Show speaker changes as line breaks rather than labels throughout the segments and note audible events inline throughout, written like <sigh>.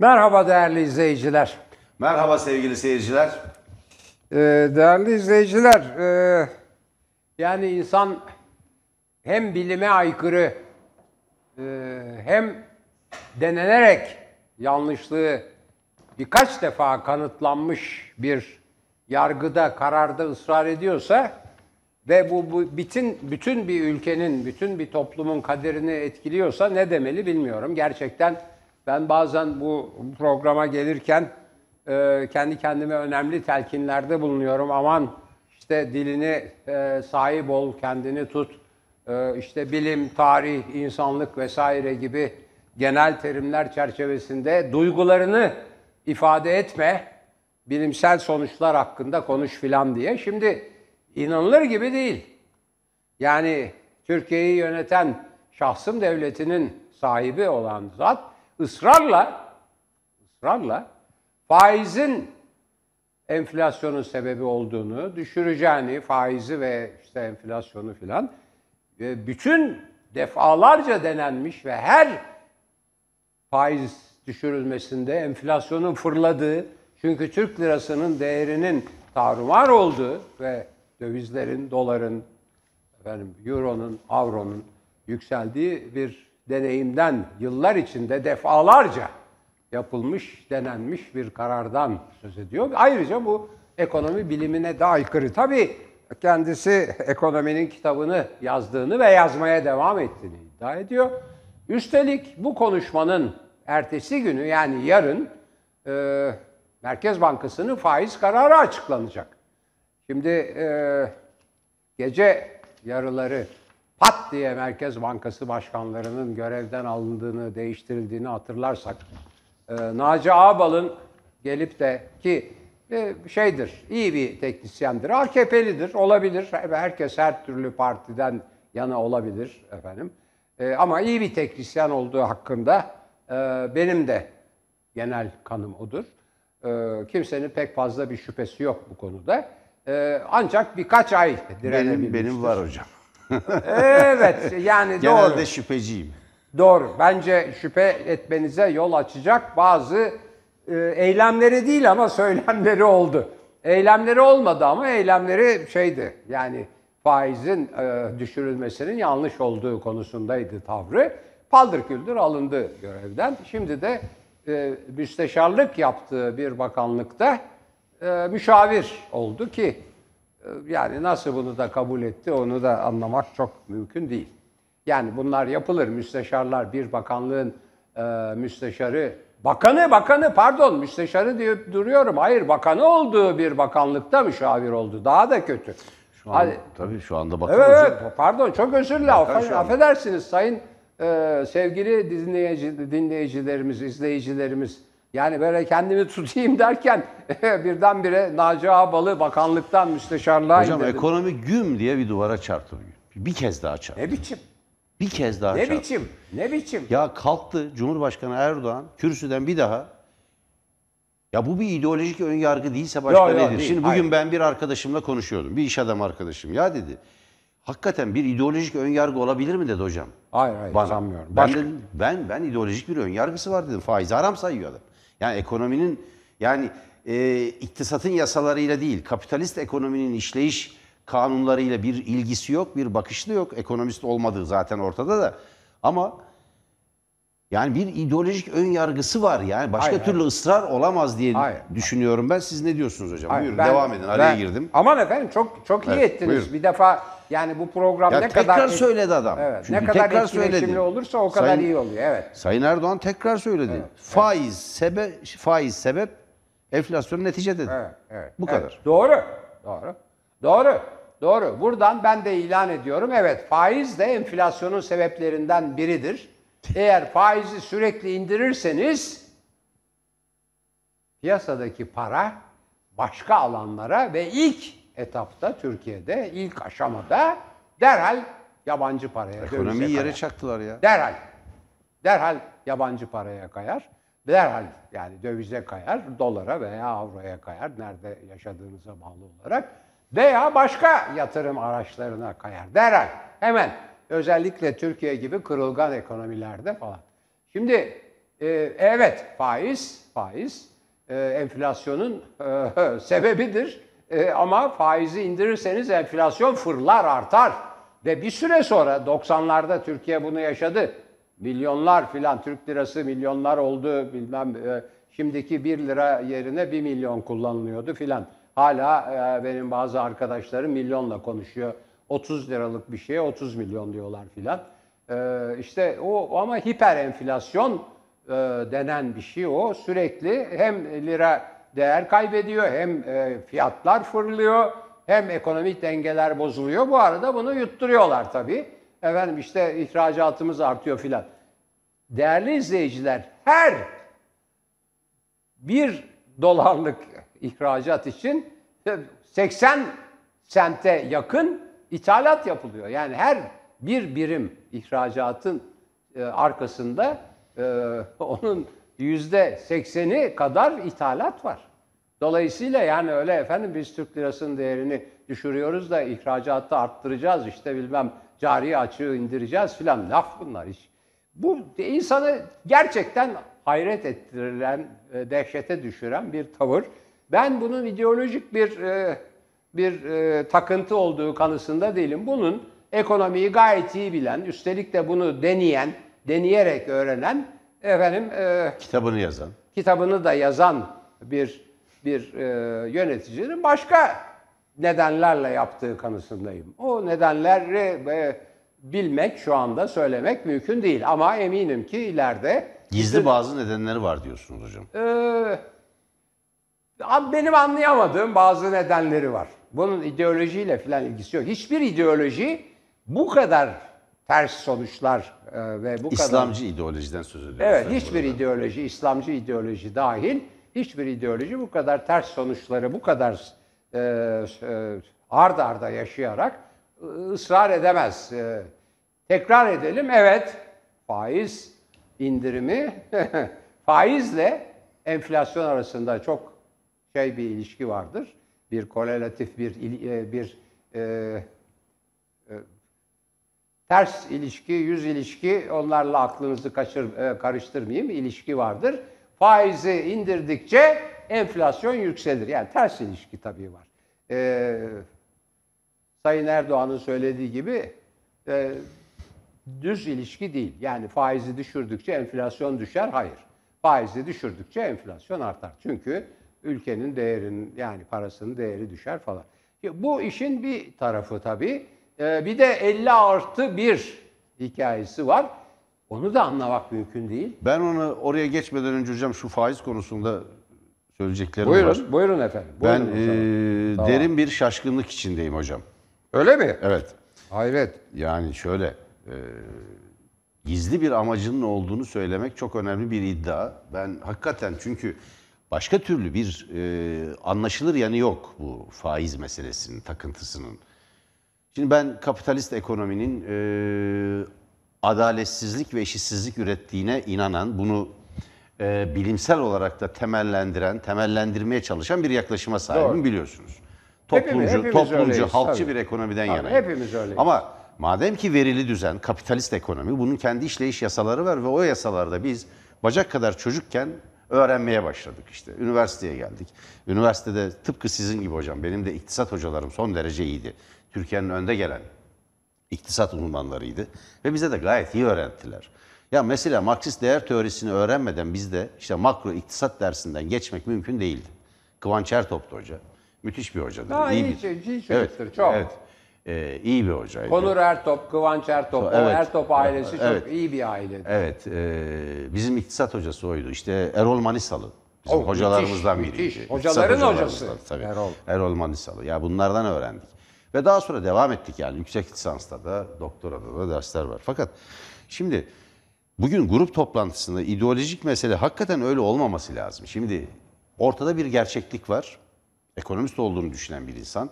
Merhaba değerli izleyiciler.
Merhaba sevgili seyirciler.
Ee, değerli izleyiciler, e, yani insan hem bilime aykırı e, hem denenerek yanlışlığı birkaç defa kanıtlanmış bir yargıda, kararda ısrar ediyorsa ve bu, bu bütün, bütün bir ülkenin, bütün bir toplumun kaderini etkiliyorsa ne demeli bilmiyorum. Gerçekten ben bazen bu programa gelirken e, kendi kendime önemli telkinlerde bulunuyorum. Aman işte dilini e, sahip ol, kendini tut. E, işte bilim, tarih, insanlık vesaire gibi genel terimler çerçevesinde duygularını ifade etme, bilimsel sonuçlar hakkında konuş filan diye. Şimdi inanılır gibi değil. Yani Türkiye'yi yöneten şahsım devletinin sahibi olan zat ısrarla ısrarla faizin enflasyonun sebebi olduğunu, düşüreceğini, faizi ve işte enflasyonu filan ve bütün defalarca denenmiş ve her faiz düşürülmesinde enflasyonun fırladığı, çünkü Türk lirasının değerinin tarumar olduğu ve dövizlerin, doların, efendim, euronun, avronun yükseldiği bir deneyimden yıllar içinde defalarca yapılmış, denenmiş bir karardan söz ediyor. Ayrıca bu ekonomi bilimine de aykırı. Tabii kendisi ekonominin kitabını yazdığını ve yazmaya devam ettiğini iddia ediyor. Üstelik bu konuşmanın ertesi günü yani yarın e, Merkez Bankası'nın faiz kararı açıklanacak. Şimdi e, gece yarıları pat diye Merkez Bankası başkanlarının görevden alındığını, değiştirildiğini hatırlarsak e, Naci Ağbal'ın gelip de ki e, şeydir, iyi bir teknisyendir, AKP'lidir, olabilir. Herkes her türlü partiden yana olabilir efendim. E, ama iyi bir teknisyen olduğu hakkında e, benim de genel kanım odur. E, kimsenin pek fazla bir şüphesi yok bu konuda. E, ancak birkaç ay direnebilmiştir. Benim,
benim var hocam evet yani Genelde doğru. şüpheciyim.
Doğru. Bence şüphe etmenize yol açacak bazı e, eylemleri değil ama söylemleri oldu. Eylemleri olmadı ama eylemleri şeydi. Yani faizin e, düşürülmesinin yanlış olduğu konusundaydı tavrı. Paldır küldür alındı görevden. Şimdi de e, müsteşarlık yaptığı bir bakanlıkta e, müşavir oldu ki ee, yani nasıl bunu da kabul etti onu da anlamak çok mümkün değil. Yani bunlar yapılır. Müsteşarlar bir bakanlığın e, müsteşarı, bakanı bakanı pardon müsteşarı diye duruyorum. Hayır bakanı olduğu bir bakanlıkta müşavir oldu. Daha da kötü. Şu an, Hadi,
tabii şu anda bakan evet, Evet
pardon çok özür dilerim. affedersiniz sayın e, sevgili dinleyici, dinleyicilerimiz, izleyicilerimiz. Yani böyle kendimi tutayım derken <laughs> birdenbire Naci Ağbal'ı bakanlıktan müsteşarlığa Hocam ekonomi
güm diye bir duvara çarptı bugün. Bir kez daha çarptı. Ne biçim? Bir kez daha ne çarptı. biçim? Ne biçim? Ya kalktı Cumhurbaşkanı Erdoğan kürsüden bir daha ya bu bir ideolojik ön yargı değilse başka yo, yo, nedir? Değil, Şimdi bugün hayır. ben bir arkadaşımla konuşuyordum. Bir iş adamı arkadaşım. Ya dedi. Hakikaten bir ideolojik ön yargı olabilir mi dedi hocam.
Hayır hayır Bana. sanmıyorum.
Ben, Başka... ben ben ideolojik bir ön yargısı var dedim. Faizi haram sayıyor adam. Yani ekonominin yani e, iktisatın yasalarıyla değil, kapitalist ekonominin işleyiş kanunlarıyla bir ilgisi yok, bir bakışı da yok. Ekonomist olmadığı zaten ortada da. Ama yani bir ideolojik ön yargısı var yani. Başka hayır, türlü hayır. ısrar olamaz diye hayır. düşünüyorum ben. Siz ne diyorsunuz hocam? Hayır, Buyurun ben, devam edin. Araya ben, girdim. Aman efendim çok çok iyi evet, ettiniz. Buyurun. Bir
defa yani bu program Ya ne tekrar kadar söyledi adam. Evet, Çünkü ne kadar tekrar söyledi. olursa o kadar Sayın- iyi oluyor. Evet.
Sayın Erdoğan tekrar söyledi. faiz sebep faiz sebep enflasyon netice dedi. Evet, evet. Bu evet. kadar. Doğru.
Doğru. Doğru. Doğru. Buradan ben de ilan ediyorum. Evet, faiz de enflasyonun sebeplerinden biridir. <laughs> Eğer faizi sürekli indirirseniz piyasadaki para başka alanlara ve ilk etapta Türkiye'de ilk aşamada derhal yabancı paraya Ekonomiyi yere kayar.
çaktılar ya. Derhal.
Derhal yabancı paraya kayar. Derhal yani dövize kayar, dolara veya avroya kayar. Nerede yaşadığınıza bağlı olarak. Veya başka yatırım araçlarına kayar. Derhal. Hemen. Özellikle Türkiye gibi kırılgan ekonomilerde falan. Şimdi e, evet faiz, faiz e, enflasyonun e, <laughs> sebebidir. E, ama faizi indirirseniz enflasyon fırlar artar. Ve bir süre sonra 90'larda Türkiye bunu yaşadı. Milyonlar filan Türk lirası milyonlar oldu bilmem e, şimdiki 1 lira yerine 1 milyon kullanılıyordu filan. Hala e, benim bazı arkadaşlarım milyonla konuşuyor. 30 liralık bir şeye 30 milyon diyorlar filan. E, işte o ama hiper enflasyon e, denen bir şey o. Sürekli hem lira değer kaybediyor, hem e, fiyatlar fırlıyor, hem ekonomik dengeler bozuluyor. Bu arada bunu yutturuyorlar tabii. Efendim işte ihracatımız artıyor filan. Değerli izleyiciler, her bir dolarlık ihracat için 80 sente yakın ithalat yapılıyor. Yani her bir birim ihracatın e, arkasında e, onun %80'i kadar ithalat var. Dolayısıyla yani öyle efendim biz Türk lirasının değerini düşürüyoruz da ihracatı arttıracağız işte bilmem cari açığı indireceğiz filan laf bunlar hiç. Bu insanı gerçekten hayret ettiren, e, dehşete düşüren bir tavır. Ben bunun ideolojik bir e, bir e, takıntı olduğu kanısında değilim. Bunun ekonomiyi gayet iyi bilen, üstelik de bunu deneyen, deneyerek öğrenen efendim e,
kitabını yazan,
kitabını da yazan bir bir e, yöneticinin başka nedenlerle yaptığı kanısındayım. O nedenleri e, bilmek şu anda söylemek mümkün değil ama eminim ki ileride
gizli bazı nedenleri var diyorsunuz hocam.
E, benim anlayamadığım bazı nedenleri var. Bunun ideolojiyle falan ilgisi yok. Hiçbir ideoloji bu kadar ters sonuçlar e, ve bu İslamcı kadar... İslamcı
ideolojiden söz ediyoruz. Evet, hiçbir
burada. ideoloji, İslamcı ideoloji dahil hiçbir ideoloji bu kadar ters sonuçları bu kadar e, e, ard arda yaşayarak ısrar edemez. E, tekrar edelim, evet faiz indirimi, <laughs> faizle enflasyon arasında çok şey bir ilişki vardır. Bir korelatif bir e, bir e, e Ters ilişki, yüz ilişki onlarla aklınızı kaçır, e, karıştırmayayım. ilişki vardır. Faizi indirdikçe enflasyon yükselir. Yani ters ilişki tabii var. Ee, Sayın Erdoğan'ın söylediği gibi e, düz ilişki değil. Yani faizi düşürdükçe enflasyon düşer. Hayır. Faizi düşürdükçe enflasyon artar. Çünkü ülkenin değerinin yani parasının değeri düşer falan. Bu işin bir tarafı tabii. Ee, bir de 50 artı 1
hikayesi var. Onu da anlamak mümkün değil. Ben onu oraya geçmeden önce hocam şu faiz konusunda söyleyeceklerim buyurun, var. Buyurun efendim. Buyurun ben e, tamam. derin bir şaşkınlık içindeyim hocam. Öyle mi? Evet. Hayret. Yani şöyle e, gizli bir amacının olduğunu söylemek çok önemli bir iddia. Ben hakikaten çünkü başka türlü bir e, anlaşılır yanı yok bu faiz meselesinin, takıntısının. Şimdi ben kapitalist ekonominin e, adaletsizlik ve eşitsizlik ürettiğine inanan, bunu e, bilimsel olarak da temellendiren, temellendirmeye çalışan bir yaklaşıma sahibim Doğru. biliyorsunuz.
Toplumcu, hepimiz, hepimiz toplumcu, öyleyiz, halkçı tabii. bir
ekonomiden tabii, yanayım. Hepimiz öyleyiz. Ama madem ki verili düzen, kapitalist ekonomi, bunun kendi işleyiş yasaları var ve o yasalarda biz bacak kadar çocukken öğrenmeye başladık işte. Üniversiteye geldik. Üniversitede tıpkı sizin gibi hocam, benim de iktisat hocalarım son derece iyiydi. Türkiye'nin önde gelen iktisat uzmanlarıydı. Ve bize de gayet iyi öğrettiler. Ya mesela Marksist değer teorisini öğrenmeden bizde işte makro iktisat dersinden geçmek mümkün değildi. Kıvanç Ertop'tu hoca. Müthiş bir hocadır. Daha iyi, iyi bir, şey, iyi çocuktur evet, çok. Evet. Ee, iyi bir hocaydı. Konur
Ertop, Kıvanç Ertop, so, evet, Ertop ailesi çok evet, iyi bir ailedir.
Evet, e, bizim iktisat hocası oydu. İşte Erol Manisalı. Bizim oh, hocalarımızdan müthiş, biriydi. Müthiş. Hocaların hocası. Tabii. Erol. Erol Manisalı. Ya bunlardan öğrendik. Ve daha sonra devam ettik yani yüksek lisansta da doktorada da dersler var. Fakat şimdi bugün grup toplantısında ideolojik mesele hakikaten öyle olmaması lazım. Şimdi ortada bir gerçeklik var. Ekonomist olduğunu düşünen bir insan.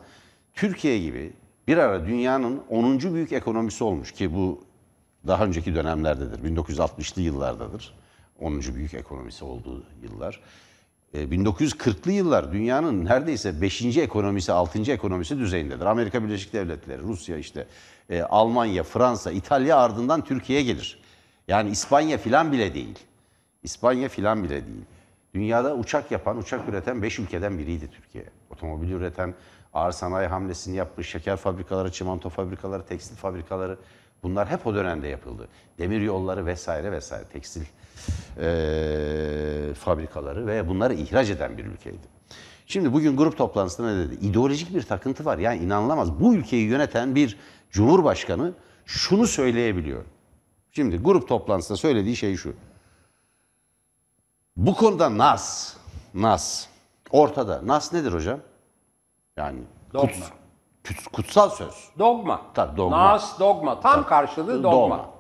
Türkiye gibi bir ara dünyanın 10. büyük ekonomisi olmuş ki bu daha önceki dönemlerdedir. 1960'lı yıllardadır. 10. büyük ekonomisi olduğu yıllar. 1940'lı ee, yıllar dünyanın neredeyse 5. ekonomisi, 6. ekonomisi düzeyindedir. Amerika Birleşik Devletleri, Rusya işte, e, Almanya, Fransa, İtalya ardından Türkiye gelir. Yani İspanya filan bile değil. İspanya filan bile değil. Dünyada uçak yapan, uçak üreten 5 ülkeden biriydi Türkiye. Otomobil üreten, ağır sanayi hamlesini yapmış, şeker fabrikaları, çimento fabrikaları, tekstil fabrikaları bunlar hep o dönemde yapıldı. Demir yolları vesaire vesaire, tekstil e, fabrikaları ve bunları ihraç eden bir ülkeydi. Şimdi bugün grup toplantısında ne dedi? İdeolojik bir takıntı var. Yani inanılamaz. Bu ülkeyi yöneten bir cumhurbaşkanı şunu söyleyebiliyor. Şimdi grup toplantısında söylediği şey şu. Bu konuda nas, nas ortada. Nas nedir hocam? Yani dogma. Kuts, kutsal söz. Dogma. Tabii dogma. Nas
dogma. Tam karşılığı dogma. dogma.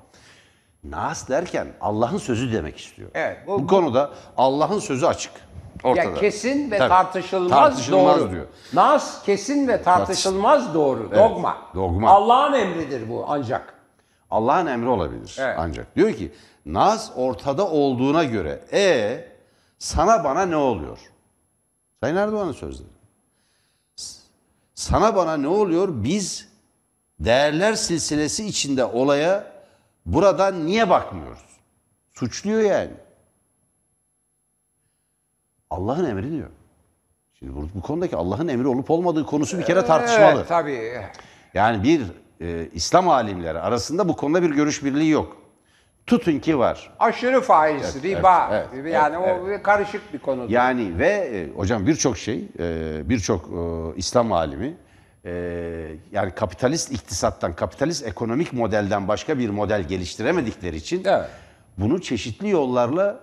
Nas derken Allah'ın sözü demek istiyor. Evet, bu, bu konuda Allah'ın sözü açık. Ortada. Ya kesin ve Tabii, tartışılmaz, tartışılmaz doğru. diyor.
Nas kesin
ve tartışılmaz doğru. Evet, dogma. Dogma. Allah'ın emridir bu ancak. Allah'ın emri olabilir evet. ancak. Diyor ki Nas ortada olduğuna göre e sana bana ne oluyor? Sayın Erdoğan'ın sözleri. Sana bana ne oluyor? Biz değerler silsilesi içinde olaya Buradan niye bakmıyoruz? Suçluyor yani. Allah'ın emri diyor. Şimdi bu, bu konudaki Allah'ın emri olup olmadığı konusu bir kere tartışmalı. Evet, tabii. Yani bir e, İslam alimleri arasında bu konuda bir görüş birliği yok. Tutun ki var.
Aşırı faiz, evet, riba. Evet, evet, yani evet, o evet. karışık bir konu.
Yani ve e, hocam birçok şey, e, birçok e, İslam alimi ee, yani kapitalist iktisattan, kapitalist ekonomik modelden başka bir model geliştiremedikleri için evet. bunu çeşitli yollarla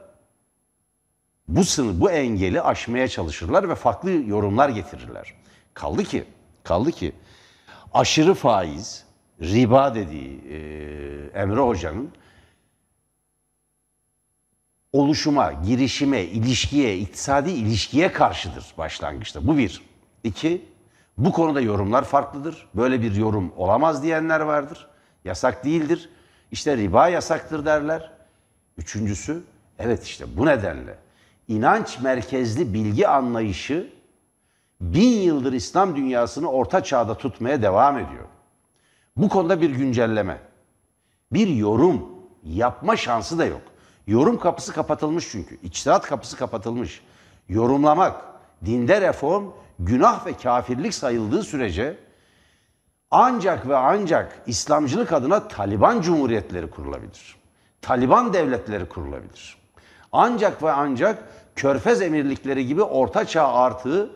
bu sınır, bu engeli aşmaya çalışırlar ve farklı yorumlar getirirler. Kaldı ki, kaldı ki aşırı faiz, riba dediği e, Emre Hoca'nın oluşuma, girişime, ilişkiye, iktisadi ilişkiye karşıdır başlangıçta. Bu bir. İki, bu konuda yorumlar farklıdır. Böyle bir yorum olamaz diyenler vardır. Yasak değildir. İşte riba yasaktır derler. Üçüncüsü, evet işte bu nedenle inanç merkezli bilgi anlayışı bin yıldır İslam dünyasını orta çağda tutmaya devam ediyor. Bu konuda bir güncelleme, bir yorum yapma şansı da yok. Yorum kapısı kapatılmış çünkü. İçtihat kapısı kapatılmış. Yorumlamak, dinde reform günah ve kafirlik sayıldığı sürece ancak ve ancak İslamcılık adına Taliban cumhuriyetleri kurulabilir. Taliban devletleri kurulabilir. Ancak ve ancak Körfez emirlikleri gibi orta çağ artığı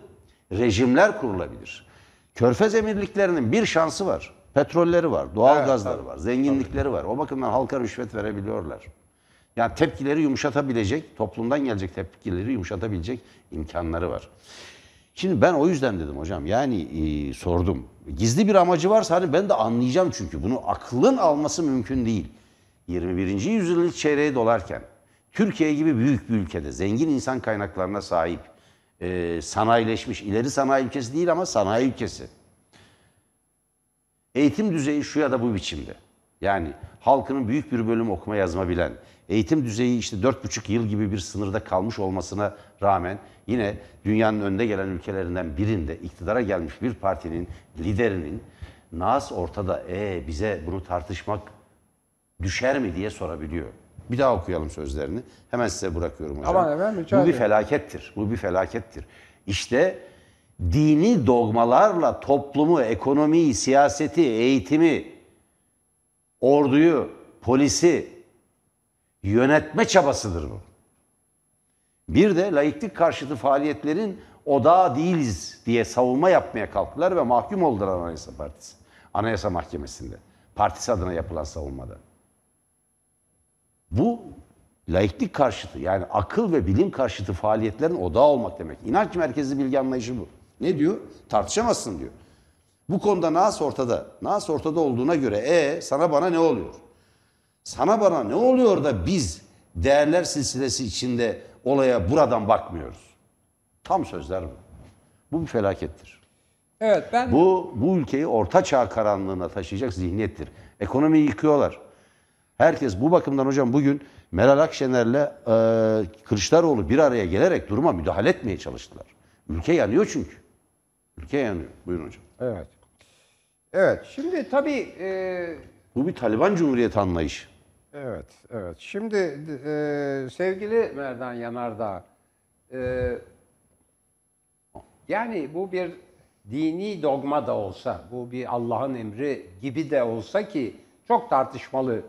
rejimler kurulabilir. Körfez emirliklerinin bir şansı var. Petrolleri var, doğal evet, gazları tabii, var, zenginlikleri tabii. var. O bakımdan halka rüşvet verebiliyorlar. Yani tepkileri yumuşatabilecek, toplumdan gelecek tepkileri yumuşatabilecek imkanları var. Şimdi ben o yüzden dedim hocam yani e, sordum. Gizli bir amacı varsa hani ben de anlayacağım çünkü bunu aklın alması mümkün değil. 21. yüzyılın çeyreğe dolarken Türkiye gibi büyük bir ülkede zengin insan kaynaklarına sahip e, sanayileşmiş ileri sanayi ülkesi değil ama sanayi ülkesi. Eğitim düzeyi şu ya da bu biçimde. Yani halkının büyük bir bölüm okuma yazma bilen, eğitim düzeyi işte 4,5 yıl gibi bir sınırda kalmış olmasına rağmen yine dünyanın önde gelen ülkelerinden birinde iktidara gelmiş bir partinin liderinin Nas ortada e bize bunu tartışmak düşer mi diye sorabiliyor. Bir daha okuyalım sözlerini. Hemen size bırakıyorum hocam. Aman efendim, Bu bir felakettir. Bu bir felakettir. İşte dini dogmalarla toplumu, ekonomiyi, siyaseti, eğitimi, orduyu, polisi, yönetme çabasıdır bu. Bir de laiklik karşıtı faaliyetlerin oda değiliz diye savunma yapmaya kalktılar ve mahkum oldular Anayasa Partisi. Anayasa Mahkemesi'nde. Partisi adına yapılan savunmada. Bu laiklik karşıtı yani akıl ve bilim karşıtı faaliyetlerin oda olmak demek. İnanç merkezli bilgi anlayışı bu. Ne diyor? Tartışamazsın diyor. Bu konuda Nas ortada. Nas ortada olduğuna göre e sana bana ne oluyor? sana bana ne oluyor da biz değerler silsilesi içinde olaya buradan bakmıyoruz? Tam sözler bu. Bu bir felakettir. Evet ben Bu bu ülkeyi orta çağ karanlığına taşıyacak zihniyettir. Ekonomiyi yıkıyorlar. Herkes bu bakımdan hocam bugün Meral Akşener'le e, Kılıçdaroğlu bir araya gelerek duruma müdahale etmeye çalıştılar. Ülke yanıyor çünkü. Ülke yanıyor. Buyurun hocam. Evet. Evet.
Şimdi tabii e,
bu bir Taliban Cumhuriyeti anlayışı.
Evet, evet. Şimdi e, sevgili Merdan Yanardağ, e, yani bu bir dini dogma da olsa, bu bir Allah'ın emri gibi de olsa ki çok tartışmalı.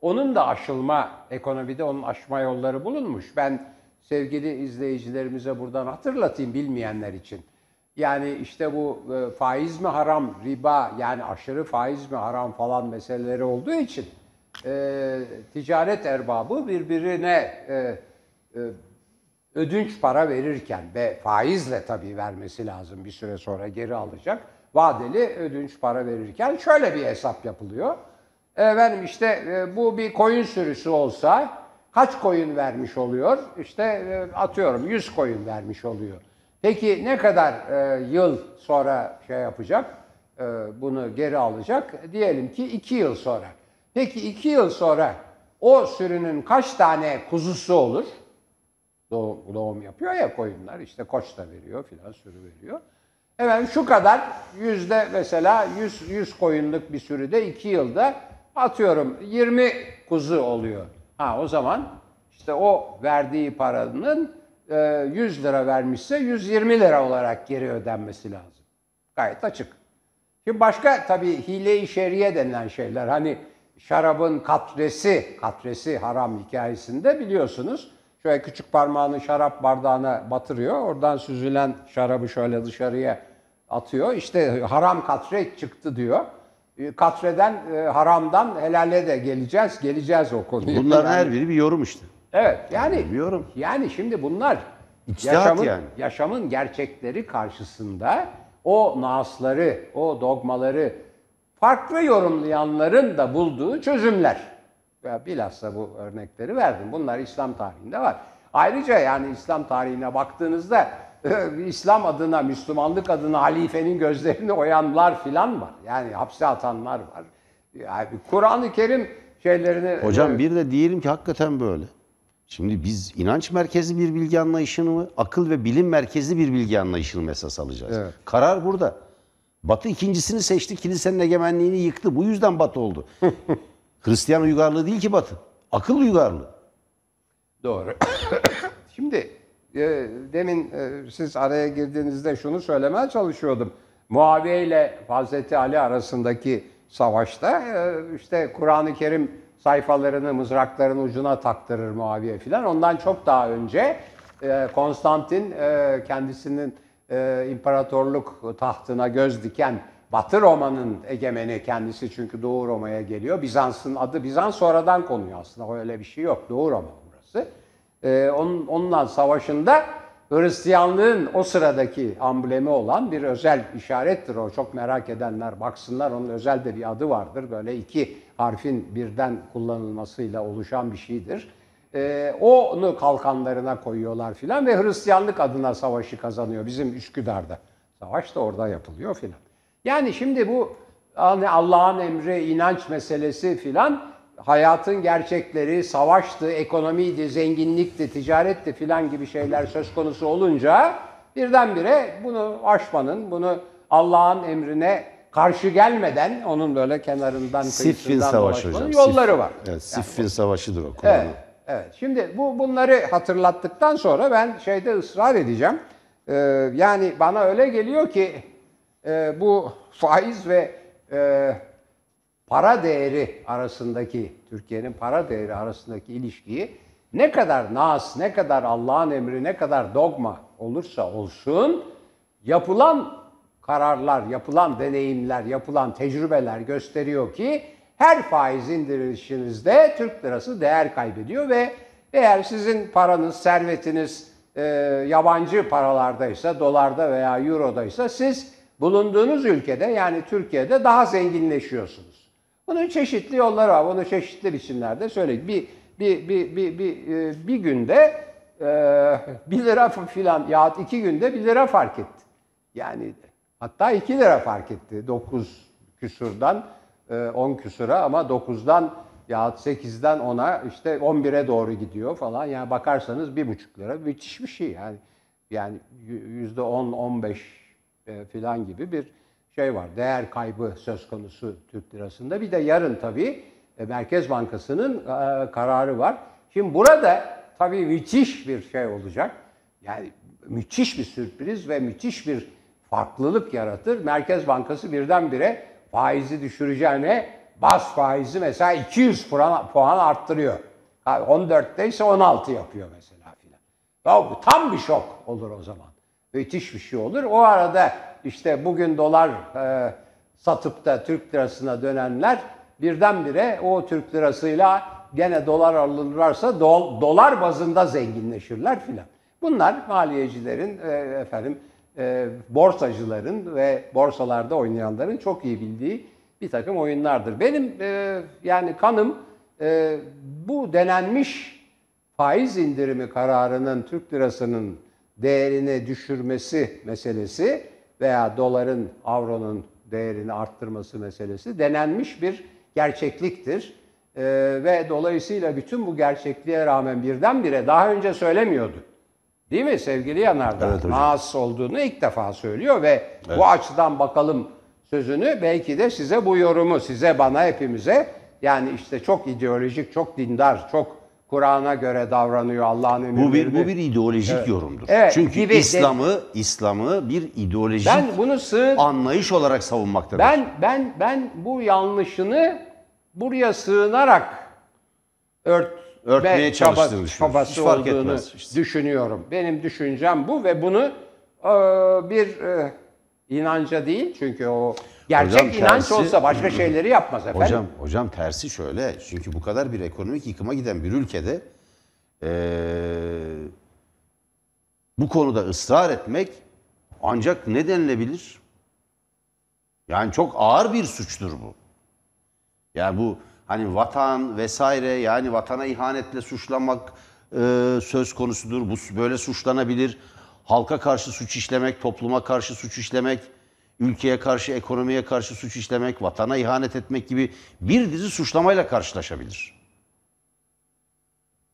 Onun da aşılma, ekonomide onun aşma yolları bulunmuş. Ben sevgili izleyicilerimize buradan hatırlatayım bilmeyenler için. Yani işte bu e, faiz mi haram, riba yani aşırı faiz mi haram falan meseleleri olduğu için e, ticaret erbabı birbirine e, e, ödünç para verirken ve faizle tabii vermesi lazım bir süre sonra geri alacak. Vadeli ödünç para verirken şöyle bir hesap yapılıyor. Efendim işte e, bu bir koyun sürüsü olsa kaç koyun vermiş oluyor? İşte e, atıyorum 100 koyun vermiş oluyor. Peki ne kadar e, yıl sonra şey yapacak? E, bunu geri alacak? Diyelim ki 2 yıl sonra. Peki iki yıl sonra o sürünün kaç tane kuzusu olur? Doğum, doğum yapıyor ya koyunlar işte koç da veriyor filan sürü veriyor. Hemen şu kadar yüzde mesela 100, 100 koyunluk bir sürüde iki yılda atıyorum 20 kuzu oluyor. Ha o zaman işte o verdiği paranın 100 e, lira vermişse 120 lira olarak geri ödenmesi lazım. Gayet açık. Şimdi başka tabii hile-i şeriye denilen şeyler. Hani şarabın katresi, katresi haram hikayesinde biliyorsunuz. Şöyle küçük parmağını şarap bardağına batırıyor. Oradan süzülen şarabı şöyle dışarıya atıyor. İşte haram katre çıktı diyor. E, katreden, e, haramdan helale de geleceğiz. Geleceğiz o konuya. Bunların her biri bir yorum işte. Evet. Yani Yorum. yani şimdi bunlar yaşamın, yani. yaşamın gerçekleri karşısında o naasları, o dogmaları, farklı yorumlayanların da bulduğu çözümler. Ya bilhassa bu örnekleri verdim. Bunlar İslam tarihinde var. Ayrıca yani İslam tarihine baktığınızda <laughs> İslam adına, Müslümanlık adına halifenin gözlerini oyanlar filan var. Yani hapse atanlar var. Yani Kur'an-ı Kerim şeylerini... Hocam e, bir
de diyelim ki hakikaten böyle. Şimdi biz inanç merkezi bir bilgi anlayışını mı, akıl ve bilim merkezi bir bilgi anlayışını mı esas alacağız? Evet. Karar burada. Batı ikincisini seçti, kilisenin egemenliğini yıktı. Bu yüzden Batı oldu. <laughs> Hristiyan uygarlığı değil ki Batı. Akıl uygarlığı. Doğru. <coughs> Şimdi
e, demin e, siz araya girdiğinizde şunu söylemeye çalışıyordum. Muaviye ile Hazreti Ali arasındaki savaşta e, işte Kur'an-ı Kerim sayfalarını mızrakların ucuna taktırır Muaviye filan. Ondan çok daha önce e, Konstantin e, kendisinin e, imparatorluk tahtına göz diken Batı Roma'nın egemeni kendisi çünkü Doğu Roma'ya geliyor. Bizans'ın adı Bizans sonradan konuyor aslında öyle bir şey yok. Doğu Roma burası. E, onun, onunla savaşında Hristiyanlığın o sıradaki amblemi olan bir özel işarettir o. Çok merak edenler baksınlar. Onun özel de bir adı vardır. Böyle iki harfin birden kullanılmasıyla oluşan bir şeydir. E, onu kalkanlarına koyuyorlar filan ve Hristiyanlık adına savaşı kazanıyor bizim Üsküdar'da. Savaş da orada yapılıyor filan. Yani şimdi bu hani Allah'ın emri, inanç meselesi filan hayatın gerçekleri, savaştı, ekonomiydi, zenginlikti, ticaretti filan gibi şeyler söz konusu olunca birdenbire bunu aşmanın, bunu Allah'ın emrine karşı gelmeden onun böyle kenarından Siffin savaşı hocam. yolları Siffin. var.
Evet, yani savaşıdır o. Kur'an'ın. Evet.
Evet. Şimdi bu bunları hatırlattıktan sonra ben şeyde ısrar edeceğim. Ee, yani bana öyle geliyor ki e, bu faiz ve e, para değeri arasındaki Türkiye'nin para değeri arasındaki ilişkiyi ne kadar nas, ne kadar Allah'ın emri, ne kadar dogma olursa olsun yapılan kararlar, yapılan deneyimler, yapılan tecrübeler gösteriyor ki her faiz indirilişinizde Türk lirası değer kaybediyor ve eğer sizin paranız, servetiniz e, yabancı paralardaysa, dolarda veya eurodaysa siz bulunduğunuz ülkede yani Türkiye'de daha zenginleşiyorsunuz. Bunun çeşitli yolları var. Bunu çeşitli biçimlerde söyledik. Bir bir bir bir bir e, bir günde e, <laughs> bir lira filan yahut iki günde bir lira fark etti. Yani hatta iki lira fark etti. Dokuz küsurdan 10 ee, küsura ama 9'dan ya 8'den 10'a işte 11'e doğru gidiyor falan. Yani bakarsanız 1,5 lira müthiş bir şey yani. Yani %10-15 e, falan gibi bir şey var. Değer kaybı söz konusu Türk lirasında. Bir de yarın tabii e, Merkez Bankası'nın e, kararı var. Şimdi burada tabii müthiş bir şey olacak. Yani müthiş bir sürpriz ve müthiş bir farklılık yaratır. Merkez Bankası birdenbire faizi düşüreceğine bas faizi mesela 200 puan, puan arttırıyor. 14'te ise 16 yapıyor mesela filan. Ya tam bir şok olur o zaman. Müthiş bir şey olur. O arada işte bugün dolar e, satıp da Türk lirasına dönenler birdenbire o Türk lirasıyla gene dolar alırlarsa do, dolar bazında zenginleşirler filan. Bunlar maliyecilerin e, efendim e, borsacıların ve borsalarda oynayanların çok iyi bildiği bir takım oyunlardır. Benim e, yani kanım e, bu denenmiş faiz indirimi kararının Türk lirasının değerini düşürmesi meselesi veya doların, avronun değerini arttırması meselesi denenmiş bir gerçekliktir. E, ve dolayısıyla bütün bu gerçekliğe rağmen birdenbire daha önce söylemiyordu Değil mi sevgili Yanardağ? Evet, Naas olduğunu ilk defa söylüyor ve evet. bu açıdan bakalım sözünü belki de size bu yorumu, size bana hepimize yani işte çok ideolojik, çok dindar, çok Kur'an'a göre davranıyor Allah'ın emirleri. Bu bir bu bir
ideolojik evet. yorumdur. Evet, Çünkü gibi, İslam'ı de, İslam'ı bir ideolojik ben bunu sığ, anlayış olarak savunmaktadır.
Ben ben ben bu yanlışını buraya sığınarak ört örtmeye ve çalıştığını babası, düşünüyorsun. Hiç fark etmez. Işte. düşünüyorum. Benim düşüncem bu ve bunu e, bir e, inanca değil çünkü o gerçek hocam, inanç tersi, olsa başka şeyleri yapmaz efendim. Hocam,
hocam tersi şöyle çünkü bu kadar bir ekonomik yıkıma giden bir ülkede e, bu konuda ısrar etmek ancak ne denilebilir? Yani çok ağır bir suçtur bu. Yani bu Hani vatan vesaire yani vatana ihanetle suçlamak e, söz konusudur. Bu böyle suçlanabilir. Halka karşı suç işlemek, topluma karşı suç işlemek, ülkeye karşı, ekonomiye karşı suç işlemek, vatana ihanet etmek gibi bir dizi suçlamayla karşılaşabilir.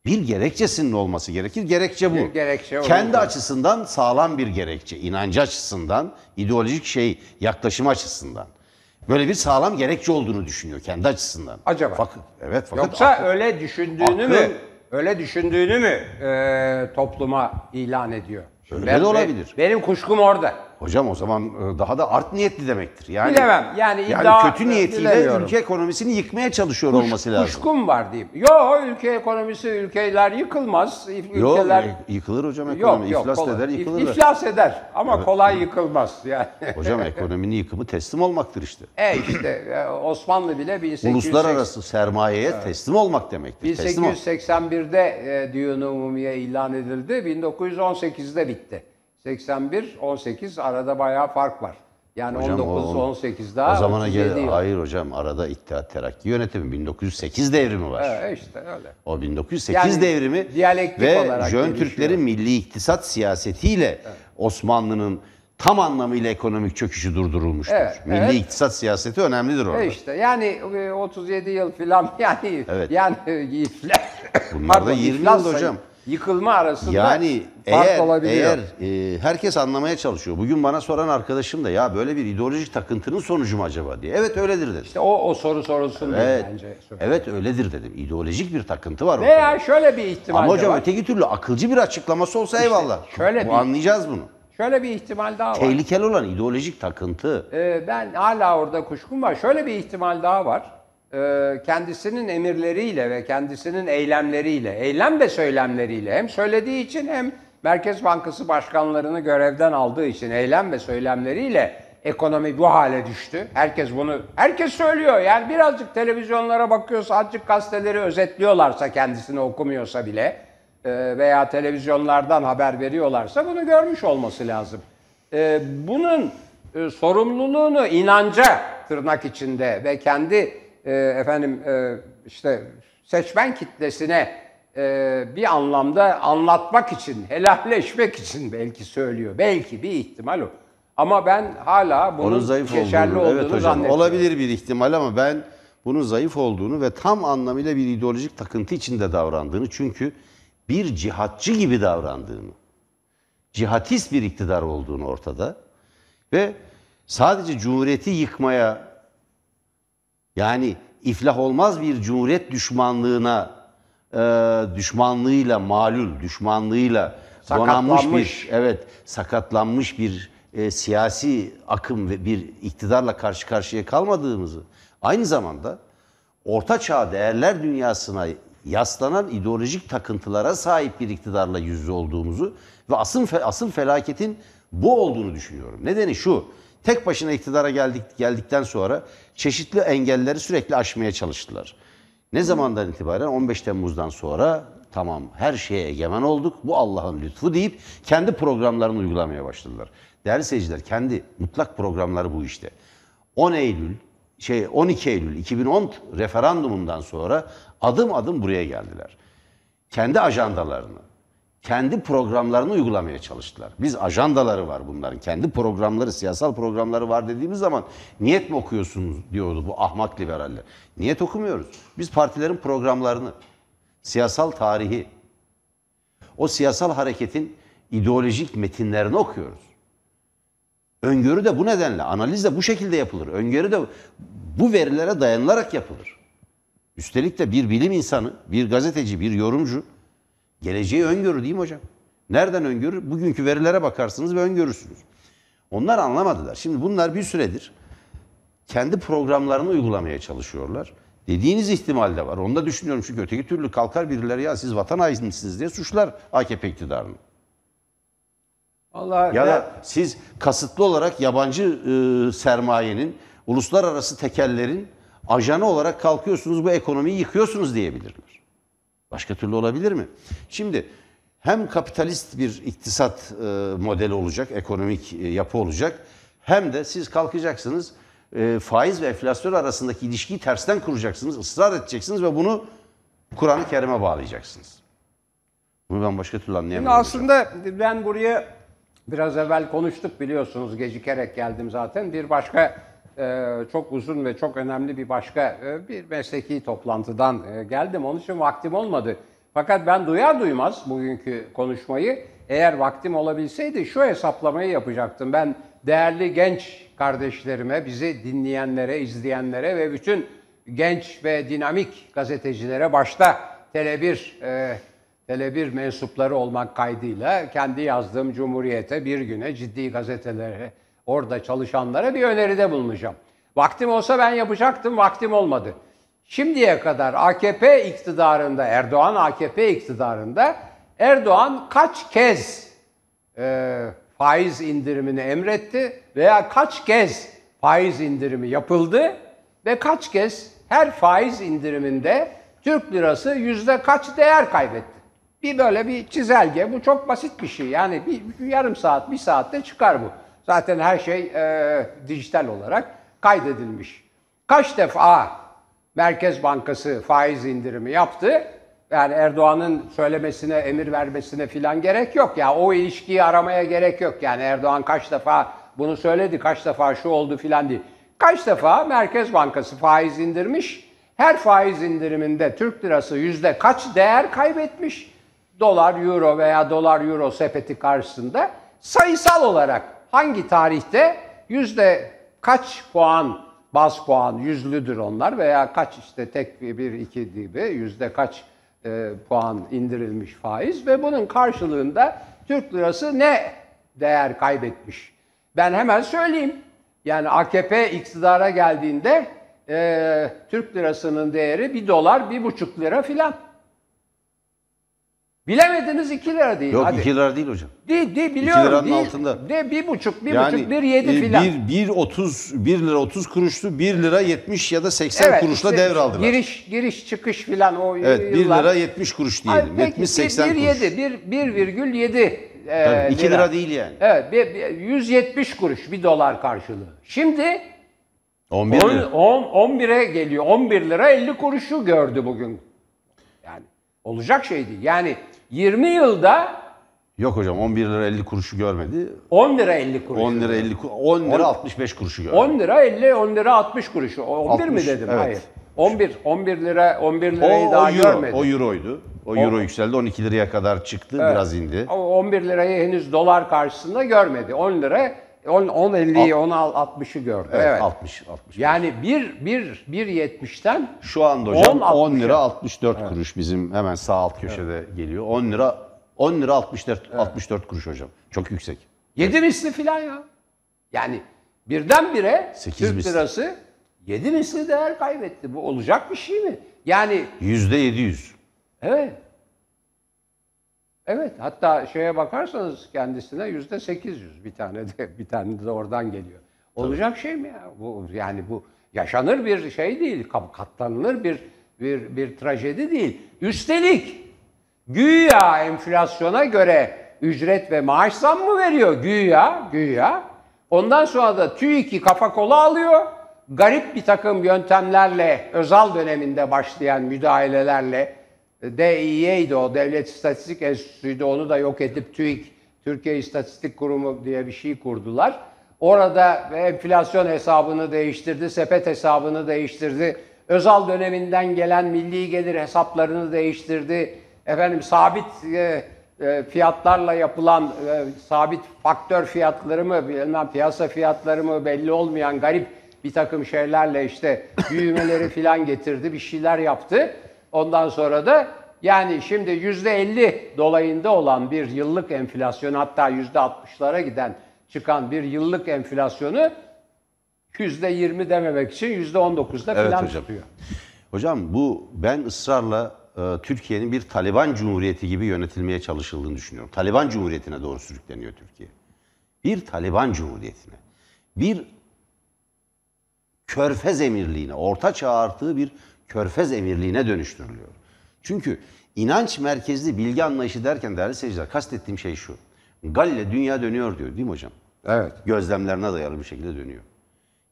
Bir gerekçesinin olması gerekir. Gerekçe bu.
gerekçe Kendi
açısından sağlam bir gerekçe, inancı açısından, ideolojik şey, yaklaşım açısından böyle bir sağlam gerekçe olduğunu düşünüyor kendi açısından. Acaba? Fak evet fakat Yoksa akıl,
öyle düşündüğünü akıl, mü öyle düşündüğünü mü e, topluma ilan
ediyor? öyle ben, de olabilir. Benim kuşkum orada. Hocam o zaman e, daha da art niyetli demektir. Yani, Bilemem. Yani, iddia, yani kötü niyetiyle ülke ekonomisini yıkmaya çalışıyor Kuş, olması lazım. Uşkum
var diyeyim. Yok ülke ekonomisi ülkeler yıkılmaz. Ülkeler... Yok
e, yıkılır hocam ekonomi. Yok, yok, iflas eder yıkılır. İflas
eder ama evet. kolay yıkılmaz. yani.
<laughs> Hocam ekonominin yıkımı teslim olmaktır işte.
E işte e, Osmanlı bile 1880... Uluslararası
sermayeye teslim olmak demektir.
1881'de e, düğün umumiye ilan edildi. 1918'de bitti. 81, 18 arada bayağı fark var. Yani hocam, 19, 18 daha. O zamana şey göre
hayır hocam arada İttihat Terakki yönetimi 1908 devrimi var.
Evet işte öyle.
O 1908 yani,
devrimi ve Jön Türklerin
milli iktisat siyasetiyle evet. Osmanlı'nın tam anlamıyla ekonomik çöküşü durdurulmuştur. Evet, milli evet. iktisat siyaseti önemlidir orada. E işte
yani 37 e, yıl filan <laughs> yani evet. yani
Bunlar da 20 yıl hocam
yıkılma arasında yani eğer, olabiliyor.
Eğer e, herkes anlamaya çalışıyor. Bugün bana soran arkadaşım da ya böyle bir ideolojik takıntının sonucu mu acaba diye. Evet öyledir dedim. İşte o, o soru sorulsun evet, bence. Evet öyledir dedim. İdeolojik bir takıntı var. Veya ortada.
şöyle bir ihtimal Ama hocam var.
öteki türlü akılcı bir açıklaması olsa işte eyvallah. Şöyle Bu, bir, anlayacağız bunu.
Şöyle bir ihtimal daha var. Tehlikeli
olan ideolojik takıntı.
Ee, ben hala orada kuşkum var. Şöyle bir ihtimal daha var. Ee, kendisinin emirleriyle ve kendisinin eylemleriyle, eylem ve söylemleriyle hem söylediği için hem Merkez Bankası başkanlarını görevden aldığı için eylem ve söylemleriyle ekonomi bu hale düştü. Herkes bunu, herkes söylüyor. Yani birazcık televizyonlara bakıyorsa, azıcık gazeteleri özetliyorlarsa kendisini okumuyorsa bile e, veya televizyonlardan haber veriyorlarsa bunu görmüş olması lazım. E, bunun e, sorumluluğunu inanca tırnak içinde ve kendi e, efendim e, işte seçmen kitlesine e, bir anlamda anlatmak için, helalleşmek için belki söylüyor. Belki bir ihtimal o. Ama ben hala bunun Onun zayıf geçerli olduğunu, olduğunu evet hocam, Olabilir
bir ihtimal ama ben bunun zayıf olduğunu ve tam anlamıyla bir ideolojik takıntı içinde davrandığını çünkü bir cihatçı gibi davrandığını, cihatist bir iktidar olduğunu ortada ve sadece cumhuriyeti yıkmaya yani iflah olmaz bir cumhuriyet düşmanlığına e, düşmanlığıyla malul, düşmanlığıyla donanmış bir evet sakatlanmış bir e, siyasi akım ve bir iktidarla karşı karşıya kalmadığımızı aynı zamanda orta çağ değerler dünyasına yaslanan ideolojik takıntılara sahip bir iktidarla yüzlü olduğumuzu ve asıl asıl felaketin bu olduğunu düşünüyorum. Nedeni şu tek başına iktidara geldik, geldikten sonra çeşitli engelleri sürekli aşmaya çalıştılar. Ne zamandan itibaren 15 Temmuz'dan sonra tamam her şeye egemen olduk bu Allah'ın lütfu deyip kendi programlarını uygulamaya başladılar. Değerli seyirciler kendi mutlak programları bu işte. 10 Eylül şey 12 Eylül 2010 referandumundan sonra adım adım buraya geldiler. Kendi ajandalarını, kendi programlarını uygulamaya çalıştılar. Biz ajandaları var bunların. Kendi programları, siyasal programları var dediğimiz zaman niyet mi okuyorsunuz diyordu bu ahmak liberaller. Niyet okumuyoruz. Biz partilerin programlarını, siyasal tarihi, o siyasal hareketin ideolojik metinlerini okuyoruz. Öngörü de bu nedenle, analiz de bu şekilde yapılır. Öngörü de bu verilere dayanılarak yapılır. Üstelik de bir bilim insanı, bir gazeteci, bir yorumcu Geleceği öngörü değil mi hocam? Nereden öngörü? Bugünkü verilere bakarsınız ve öngörürsünüz. Onlar anlamadılar. Şimdi bunlar bir süredir kendi programlarını uygulamaya çalışıyorlar. Dediğiniz ihtimal de var. Onu da düşünüyorum çünkü öteki türlü kalkar birileri ya siz vatan hainisiniz diye suçlar AKP iktidarını. Allah ya ne? da siz kasıtlı olarak yabancı e, sermayenin, uluslararası tekellerin ajanı olarak kalkıyorsunuz bu ekonomiyi yıkıyorsunuz diyebilirler. Başka türlü olabilir mi? Şimdi hem kapitalist bir iktisat e, modeli olacak, ekonomik e, yapı olacak. Hem de siz kalkacaksınız e, faiz ve enflasyon arasındaki ilişkiyi tersten kuracaksınız, ısrar edeceksiniz ve bunu Kur'an-ı Kerim'e bağlayacaksınız. Bunu ben başka türlü anlayamıyorum.
Aslında hocam. ben buraya biraz evvel konuştuk biliyorsunuz gecikerek geldim zaten. Bir başka ee, çok uzun ve çok önemli bir başka e, bir mesleki toplantıdan e, geldim. Onun için vaktim olmadı. Fakat ben duyar duymaz bugünkü konuşmayı eğer vaktim olabilseydi şu hesaplamayı yapacaktım. Ben değerli genç kardeşlerime, bizi dinleyenlere, izleyenlere ve bütün genç ve dinamik gazetecilere başta Tele1 e, Tele1 mensupları olmak kaydıyla kendi yazdığım Cumhuriyete, Bir Güne, ciddi gazetelere orada çalışanlara bir öneride bulunacağım. Vaktim olsa ben yapacaktım, vaktim olmadı. Şimdiye kadar AKP iktidarında, Erdoğan AKP iktidarında Erdoğan kaç kez e, faiz indirimini emretti veya kaç kez faiz indirimi yapıldı ve kaç kez her faiz indiriminde Türk lirası yüzde kaç değer kaybetti? Bir böyle bir çizelge. Bu çok basit bir şey. Yani bir, bir yarım saat, bir saatte çıkar bu. Zaten her şey e, dijital olarak kaydedilmiş. Kaç defa Merkez Bankası faiz indirimi yaptı? Yani Erdoğan'ın söylemesine, emir vermesine filan gerek yok. Ya yani o ilişkiyi aramaya gerek yok. Yani Erdoğan kaç defa bunu söyledi, kaç defa şu oldu filan değil. Kaç defa Merkez Bankası faiz indirmiş? Her faiz indiriminde Türk lirası yüzde kaç değer kaybetmiş? Dolar, euro veya dolar euro sepeti karşısında sayısal olarak hangi tarihte yüzde kaç puan baz puan yüzlüdür onlar veya kaç işte tek bir iki gibi yüzde kaç e, puan indirilmiş faiz ve bunun karşılığında Türk lirası ne değer kaybetmiş? Ben hemen söyleyeyim. Yani AKP iktidara geldiğinde e, Türk lirasının değeri bir dolar, bir buçuk lira filan. Bilemediniz 2 lira değil. Yok Hadi. 2 lira değil hocam. Değil, değil biliyorum. 2 liranın değil, altında. De 1,5, 1,5, yani, 1,7 e, filan.
1, 1, 30, 1 lira 30 kuruştu, 1 lira 70 ya da 80 evet, kuruşla işte, devraldılar.
Giriş giriş çıkış filan o Evet 1 lira 70
kuruş diyelim. Ay, 70 80 1, 1, kuruş.
1,7 e, 2 lira. değil yani. Evet bir, bir, 170 kuruş 1 dolar karşılığı. Şimdi 11 10, 10 11'e geliyor. 11 lira 50 kuruşu gördü bugün. Yani olacak şeydi Yani 20 yılda
Yok hocam 11 lira 50 kuruşu görmedi. 10 lira 50 kuruşu. 10 lira 50 10 lira 65 kuruşu görmedi.
10 lira 50 10 lira 60 kuruşu. 11 60, mi dedim? Evet. Hayır. 11 11 lira 11 lirayı o, daha o euro, görmedi. O euroydu.
O euro o, yükseldi 12 liraya kadar çıktı evet. biraz indi.
O 11 lirayı henüz dolar karşısında görmedi. 10 lira 10 10.50'yi 10 60'ı gördü. Evet, evet. 60 60. Yani 1 1 70'ten şu anda hocam 10, 10 lira
64 evet. kuruş bizim hemen sağ alt köşede evet. geliyor. 10 lira 10 lira 64 evet. 64 kuruş hocam. Çok yüksek. 7 evet. misli falan ya. Yani birdenbire 8 Türk misli.
lirası 7 misli değer kaybetti. Bu olacak bir şey mi? Yani
%700.
Evet. Evet, hatta şeye bakarsanız kendisine yüzde 800 bir tane de bir tane de oradan geliyor. Olacak Tabii. şey mi ya? Bu yani bu yaşanır bir şey değil, katlanılır bir bir bir trajedi değil. Üstelik güya enflasyona göre ücret ve maaş zam mı veriyor? Güya, güya. Ondan sonra da TÜİK'i kafa kola alıyor. Garip bir takım yöntemlerle, özel döneminde başlayan müdahalelerle DİE'ydi o, Devlet İstatistik Enstitüsü'ydü. Onu da yok edip TÜİK, Türkiye İstatistik Kurumu diye bir şey kurdular. Orada enflasyon hesabını değiştirdi, sepet hesabını değiştirdi. Özal döneminden gelen milli gelir hesaplarını değiştirdi. Efendim sabit e, e, fiyatlarla yapılan e, sabit faktör fiyatları mı, bilmem piyasa fiyatları mı belli olmayan garip bir takım şeylerle işte büyümeleri <laughs> filan getirdi, bir şeyler yaptı. Ondan sonra da yani şimdi %50 dolayında olan bir yıllık enflasyon hatta %60'lara giden çıkan bir yıllık enflasyonu %20 dememek için %19'da evet, hocam.
tutuyor. Hocam bu ben ısrarla e, Türkiye'nin bir Taliban Cumhuriyeti gibi yönetilmeye çalışıldığını düşünüyorum. Taliban Cumhuriyeti'ne doğru sürükleniyor Türkiye. Bir Taliban Cumhuriyeti'ne, bir körfez emirliğine, orta çağ artığı bir körfez emirliğine dönüştürülüyor. Çünkü inanç merkezli bilgi anlayışı derken değerli seyirciler kastettiğim şey şu. Galile dünya dönüyor diyor değil mi hocam? Evet. Gözlemlerine dayalı bir şekilde dönüyor.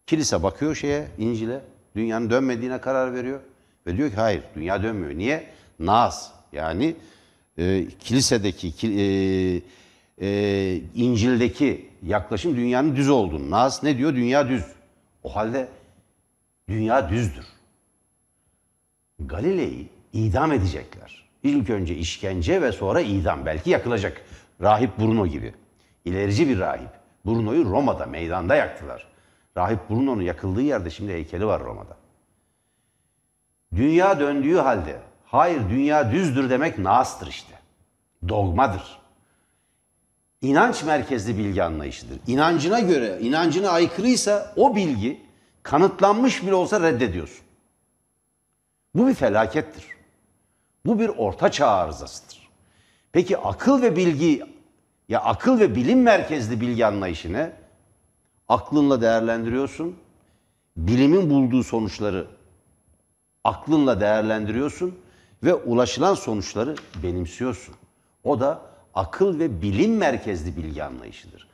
Kilise bakıyor şeye, İncil'e, dünyanın dönmediğine karar veriyor. Ve diyor ki hayır dünya dönmüyor. Niye? Naz yani e, kilisedeki, e, e, İncil'deki yaklaşım dünyanın düz olduğunu. Naz ne diyor? Dünya düz. O halde dünya düzdür. Galile'yi idam edecekler. İlk önce işkence ve sonra idam. Belki yakılacak. Rahip Bruno gibi. İlerici bir rahip. Bruno'yu Roma'da, meydanda yaktılar. Rahip Bruno'nun yakıldığı yerde şimdi heykeli var Roma'da. Dünya döndüğü halde, hayır dünya düzdür demek naastır işte. Dogmadır. İnanç merkezli bilgi anlayışıdır. İnancına göre, inancına aykırıysa o bilgi kanıtlanmış bile olsa reddediyorsun. Bu bir felakettir. Bu bir orta çağ arızasıdır. Peki akıl ve bilgi ya akıl ve bilim merkezli bilgi anlayışını aklınla değerlendiriyorsun. Bilimin bulduğu sonuçları aklınla değerlendiriyorsun ve ulaşılan sonuçları benimsiyorsun. O da akıl ve bilim merkezli bilgi anlayışıdır.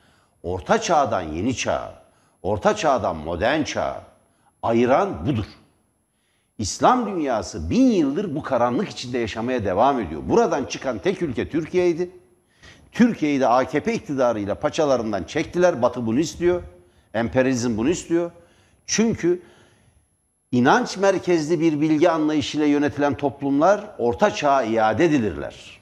Orta çağdan yeni çağa, orta çağdan modern çağa ayıran budur. İslam dünyası bin yıldır bu karanlık içinde yaşamaya devam ediyor. Buradan çıkan tek ülke Türkiye'ydi. Türkiye'yi de AKP iktidarıyla paçalarından çektiler. Batı bunu istiyor. Emperyalizm bunu istiyor. Çünkü inanç merkezli bir bilgi anlayışıyla yönetilen toplumlar orta çağa iade edilirler.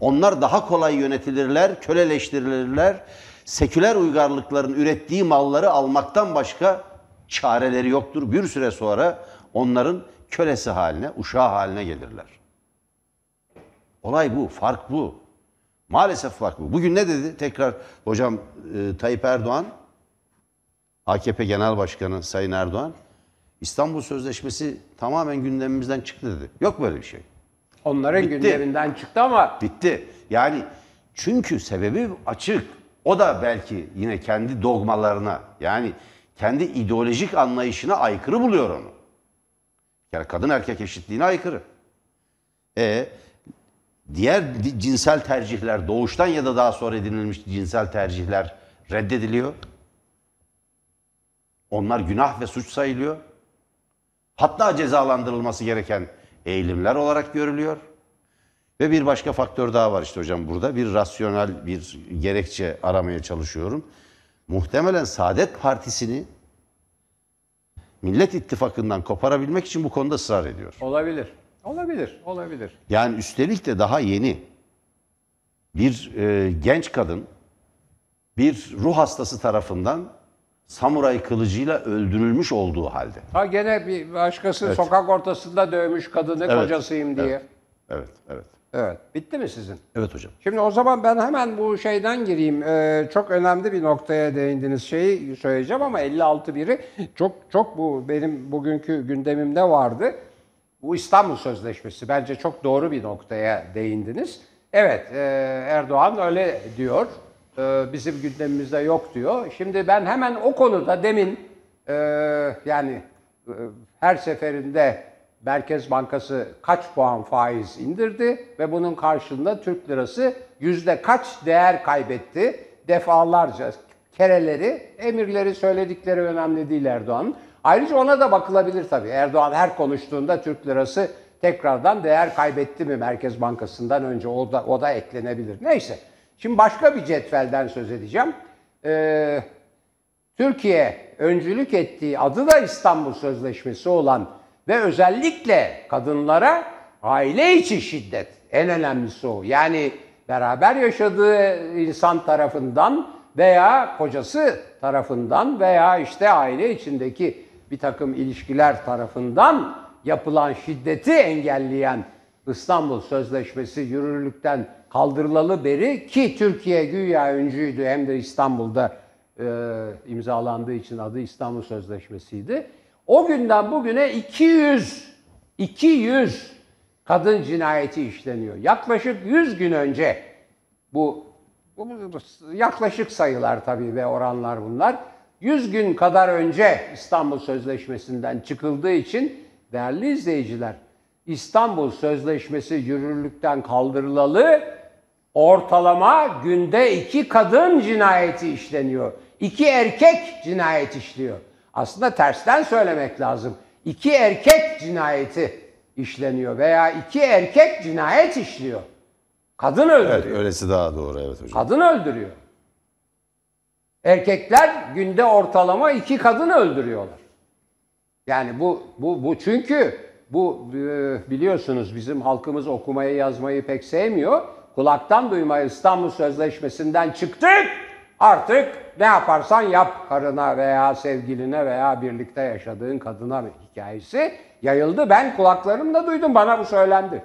Onlar daha kolay yönetilirler, köleleştirilirler. Seküler uygarlıkların ürettiği malları almaktan başka çareleri yoktur. Bir süre sonra onların kölesi haline, uşağı haline gelirler. Olay bu, fark bu. Maalesef fark bu. Bugün ne dedi tekrar hocam e, Tayyip Erdoğan, AKP Genel Başkanı Sayın Erdoğan, İstanbul Sözleşmesi tamamen gündemimizden çıktı dedi. Yok böyle bir şey. Onların Bitti. gündeminden çıktı ama... Bitti. Yani çünkü sebebi açık. O da belki yine kendi dogmalarına yani kendi ideolojik anlayışına aykırı buluyor onu. Yani kadın erkek eşitliğine aykırı. E diğer cinsel tercihler doğuştan ya da daha sonra edinilmiş cinsel tercihler reddediliyor. Onlar günah ve suç sayılıyor. Hatta cezalandırılması gereken eğilimler olarak görülüyor. Ve bir başka faktör daha var işte hocam burada. Bir rasyonel bir gerekçe aramaya çalışıyorum. Muhtemelen Saadet Partisi'ni Millet İttifakı'ndan koparabilmek için bu konuda ısrar ediyor.
Olabilir. Olabilir. Olabilir.
Yani üstelik de daha yeni bir e, genç kadın bir ruh hastası tarafından samuray kılıcıyla öldürülmüş olduğu halde.
Ha gene bir başkası evet. sokak ortasında dövmüş kadını evet. kocasıyım diye. Evet,
evet. evet. Evet.
Bitti mi sizin? Evet hocam. Şimdi o zaman ben hemen bu şeyden gireyim. Ee, çok önemli bir noktaya değindiniz şeyi söyleyeceğim ama 56 biri çok çok bu benim bugünkü gündemimde vardı. Bu İstanbul Sözleşmesi bence çok doğru bir noktaya değindiniz. Evet e, Erdoğan öyle diyor. E, bizim gündemimizde yok diyor. Şimdi ben hemen o konuda demin e, yani e, her seferinde Merkez Bankası kaç puan faiz indirdi ve bunun karşılığında Türk lirası yüzde kaç değer kaybetti? Defalarca kereleri, emirleri, söyledikleri önemli değil Erdoğan'ın. Ayrıca ona da bakılabilir tabii. Erdoğan her konuştuğunda Türk lirası tekrardan değer kaybetti mi Merkez Bankası'ndan önce o da, o da eklenebilir. Neyse. Şimdi başka bir cetvelden söz edeceğim. Ee, Türkiye öncülük ettiği adı da İstanbul Sözleşmesi olan ve özellikle kadınlara aile içi şiddet en önemlisi o. Yani beraber yaşadığı insan tarafından veya kocası tarafından veya işte aile içindeki bir takım ilişkiler tarafından yapılan şiddeti engelleyen İstanbul Sözleşmesi yürürlükten kaldırılalı beri ki Türkiye güya öncüydü hem de İstanbul'da e, imzalandığı için adı İstanbul Sözleşmesi'ydi. O günden bugüne 200 200 kadın cinayeti işleniyor. Yaklaşık 100 gün önce bu, yaklaşık sayılar tabii ve oranlar bunlar. 100 gün kadar önce İstanbul Sözleşmesi'nden çıkıldığı için değerli izleyiciler İstanbul Sözleşmesi yürürlükten kaldırılalı ortalama günde iki kadın cinayeti işleniyor. İki erkek cinayet işliyor. Aslında tersten söylemek lazım. İki erkek cinayeti işleniyor veya iki erkek cinayet işliyor.
Kadın öldürüyor. Evet, öylesi daha doğru evet hocam. Kadın öldürüyor.
Erkekler günde ortalama iki kadın öldürüyorlar. Yani bu bu bu çünkü bu e, biliyorsunuz bizim halkımız okumayı yazmayı pek sevmiyor. Kulaktan duymayı İstanbul Sözleşmesi'nden çıktık. Artık ne yaparsan yap karına veya sevgiline veya birlikte yaşadığın kadına hikayesi yayıldı. Ben kulaklarımla duydum bana bu söylendi.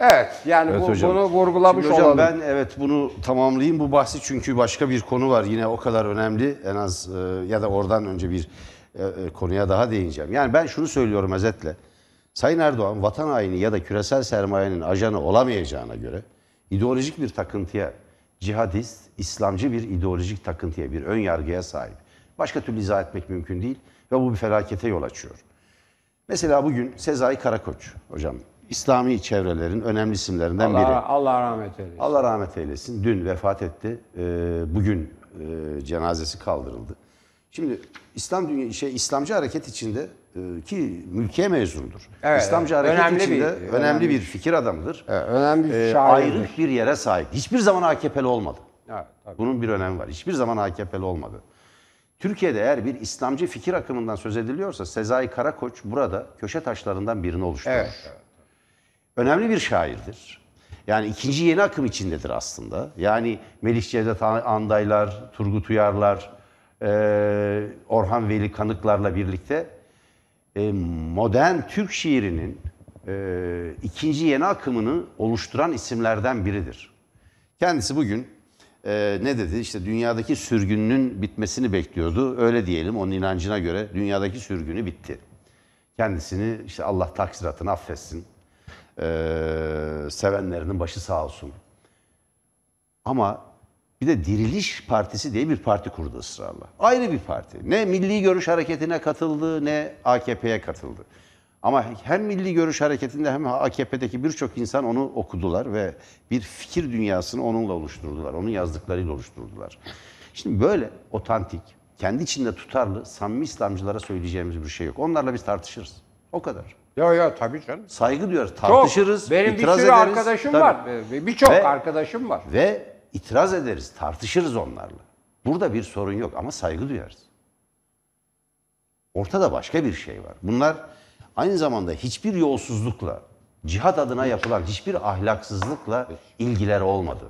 Evet
yani evet, bu, hocam. bunu vurgulamış Şimdi hocam, olalım. Ben evet bunu tamamlayayım bu bahsi çünkü başka bir konu var yine o kadar önemli en az e, ya da oradan önce bir e, e konuya daha değineceğim. Yani ben şunu söylüyorum özetle. Sayın Erdoğan vatan haini ya da küresel sermayenin ajanı olamayacağına göre ideolojik bir takıntıya cihadist, İslamcı bir ideolojik takıntıya, bir ön yargıya sahip. Başka türlü izah etmek mümkün değil ve bu bir felakete yol açıyor. Mesela bugün Sezai Karakoç hocam, İslami çevrelerin önemli isimlerinden Allah, biri.
Allah rahmet eylesin.
Allah rahmet eylesin. Dün vefat etti. Ee, bugün e, cenazesi kaldırıldı. Şimdi İslam dünya şey İslamcı hareket içinde e, ki mülkiye mezundur. Evet, İslamcı hareket önemli içinde bir, önemli, bir şey. fikir adamıdır. Evet, önemli bir e, şairdir. Ayrı bir yere sahip. Hiçbir zaman AKP'li olmadı. Evet, tabii. Bunun bir önemi var. Hiçbir zaman AKP'li olmadı. Türkiye'de eğer bir İslamcı fikir akımından söz ediliyorsa Sezai Karakoç burada köşe taşlarından birini oluşturur. Evet, evet. Önemli bir şairdir. Yani ikinci yeni akım içindedir aslında. Yani Melih Cevdet Andaylar, Turgut Uyarlar, e, Orhan Veli Kanıklar'la birlikte e, modern Türk şiirinin e, ikinci yeni akımını oluşturan isimlerden biridir. Kendisi bugün e, ne dedi? İşte dünyadaki sürgünün bitmesini bekliyordu. Öyle diyelim onun inancına göre dünyadaki sürgünü bitti. Kendisini işte Allah taksiratını affetsin. E, sevenlerinin başı sağ olsun. Ama bir de Diriliş Partisi diye bir parti kurdu ısrarla. Ayrı bir parti. Ne Milli Görüş Hareketi'ne katıldı ne AKP'ye katıldı. Ama hem Milli Görüş Hareketi'nde hem AKP'deki birçok insan onu okudular ve bir fikir dünyasını onunla oluşturdular. Onun yazdıklarıyla oluşturdular. Şimdi böyle otantik, kendi içinde tutarlı, samimi İslamcılara söyleyeceğimiz bir şey yok. Onlarla biz tartışırız. O kadar. Ya ya tabii canım. Saygı duyarız, tartışırız, Çok. Benim itiraz bir sürü ederiz. arkadaşım tabii. var.
Ee, birçok arkadaşım var.
Ve itiraz ederiz, tartışırız onlarla. Burada bir sorun yok ama saygı duyarız. Ortada başka bir şey var. Bunlar aynı zamanda hiçbir yolsuzlukla, cihat adına yapılan hiçbir ahlaksızlıkla ilgiler olmadı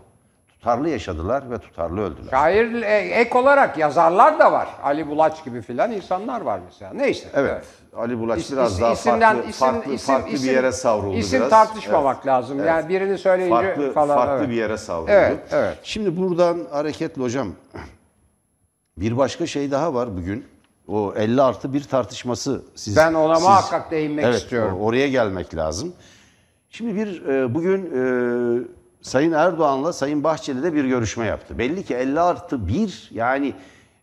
tutarlı yaşadılar ve tutarlı öldüler. Şair e, ek olarak yazarlar da var. Ali Bulaç gibi filan insanlar var mesela. Neyse. Evet. evet. Ali Bulaç İs, biraz is, daha isimden, farklı, isim, farklı, isim, farklı isim, bir yere savruldu isim biraz. tartışmamak evet. lazım. Evet. Yani
birini söyleyince farklı, falan. Farklı evet. bir yere savruldu. Evet,
evet. Şimdi buradan hareketli hocam bir başka şey daha var bugün. O 50 artı bir tartışması. Siz, ben ona siz, muhakkak değinmek evet, istiyorum. Oraya gelmek lazım. Şimdi bir e, bugün e, Sayın Erdoğan'la Sayın Bahçeli'de bir görüşme yaptı. Belli ki 50 artı 1 yani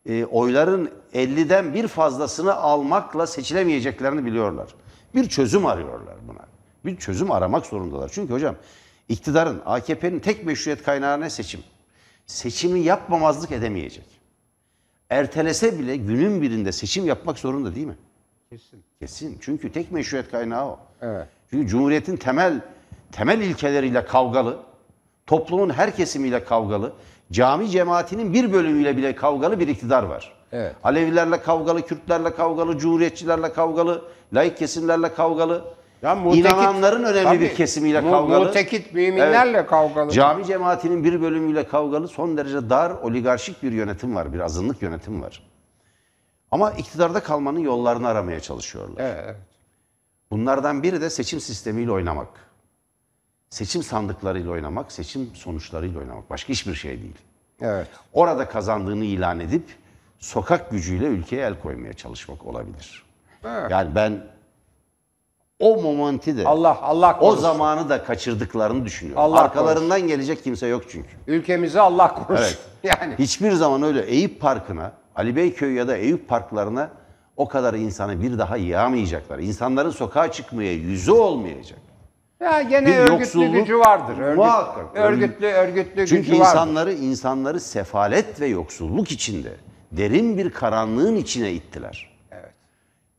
e, oyların 50'den bir fazlasını almakla seçilemeyeceklerini biliyorlar. Bir çözüm arıyorlar buna. Bir çözüm aramak zorundalar. Çünkü hocam iktidarın, AKP'nin tek meşruiyet kaynağı ne seçim? Seçimi yapmamazlık edemeyecek. Ertelese bile günün birinde seçim yapmak zorunda değil mi? Kesin. Kesin. Çünkü tek meşruiyet kaynağı o. Evet. Çünkü Cumhuriyet'in temel temel ilkeleriyle kavgalı toplumun her kesimiyle kavgalı, cami cemaatinin bir bölümüyle bile kavgalı bir iktidar var. Evet. Alevilerle kavgalı, Kürtlerle kavgalı, Cumhuriyetçilerle kavgalı, laik kesimlerle kavgalı. Ya mutekit, İnananların önemli tabii, bir kesimiyle mu, kavgalı. Mutekit müminlerle evet,
kavgalı. Cami
cemaatinin bir bölümüyle kavgalı son derece dar oligarşik bir yönetim var. Bir azınlık yönetim var. Ama iktidarda kalmanın yollarını aramaya çalışıyorlar. Evet. Bunlardan biri de seçim sistemiyle oynamak seçim sandıklarıyla oynamak, seçim sonuçlarıyla oynamak. Başka hiçbir şey değil. Evet. Orada kazandığını ilan edip sokak gücüyle ülkeye el koymaya çalışmak olabilir. Evet. Yani ben o momenti de Allah Allah korusun. o zamanı da kaçırdıklarını düşünüyorum. Allah Arkalarından korusun. gelecek kimse yok çünkü. Ülkemizi Allah korusun. Evet. <laughs> Yani hiçbir zaman öyle Eyüp Parkı'na, Ali Beyköy ya da Eyüp Parklarına o kadar insanı bir daha yağmayacaklar. İnsanların sokağa çıkmaya yüzü olmayacak.
Ya gene bir örgütlü yoksulluk, gücü vardır. Örgüt, muhakkak. Örgütlü, örgütlü Çünkü gücü insanları,
vardır. insanları sefalet ve yoksulluk içinde, derin bir karanlığın içine ittiler. Evet.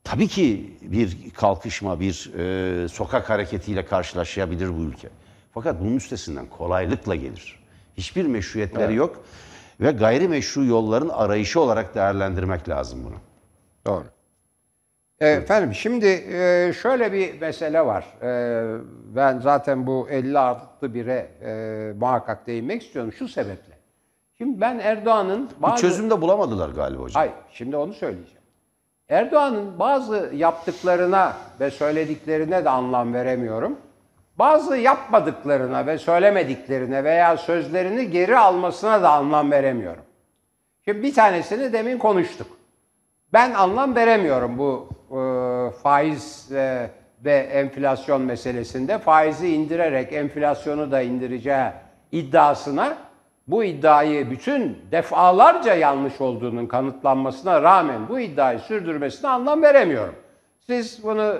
Tabii ki bir kalkışma, bir e, sokak hareketiyle karşılaşabilir bu ülke. Fakat bunun üstesinden kolaylıkla gelir. Hiçbir meşruiyetleri evet. yok ve gayrimeşru yolların arayışı olarak değerlendirmek lazım bunu. Doğru.
Efendim şimdi e, şöyle bir mesele var. E, ben zaten bu 50 artı 1'e e, muhakkak değinmek istiyorum şu sebeple. Şimdi ben Erdoğan'ın bazı... Bir çözüm de bulamadılar galiba hocam. Hayır şimdi onu söyleyeceğim. Erdoğan'ın bazı yaptıklarına ve söylediklerine de anlam veremiyorum. Bazı yapmadıklarına ve söylemediklerine veya sözlerini geri almasına da anlam veremiyorum. Şimdi bir tanesini demin konuştuk. Ben anlam veremiyorum bu e, faiz e, ve enflasyon meselesinde. Faizi indirerek enflasyonu da indireceği iddiasına bu iddiayı bütün defalarca yanlış olduğunun kanıtlanmasına rağmen bu iddiayı sürdürmesine anlam veremiyorum. Siz bunu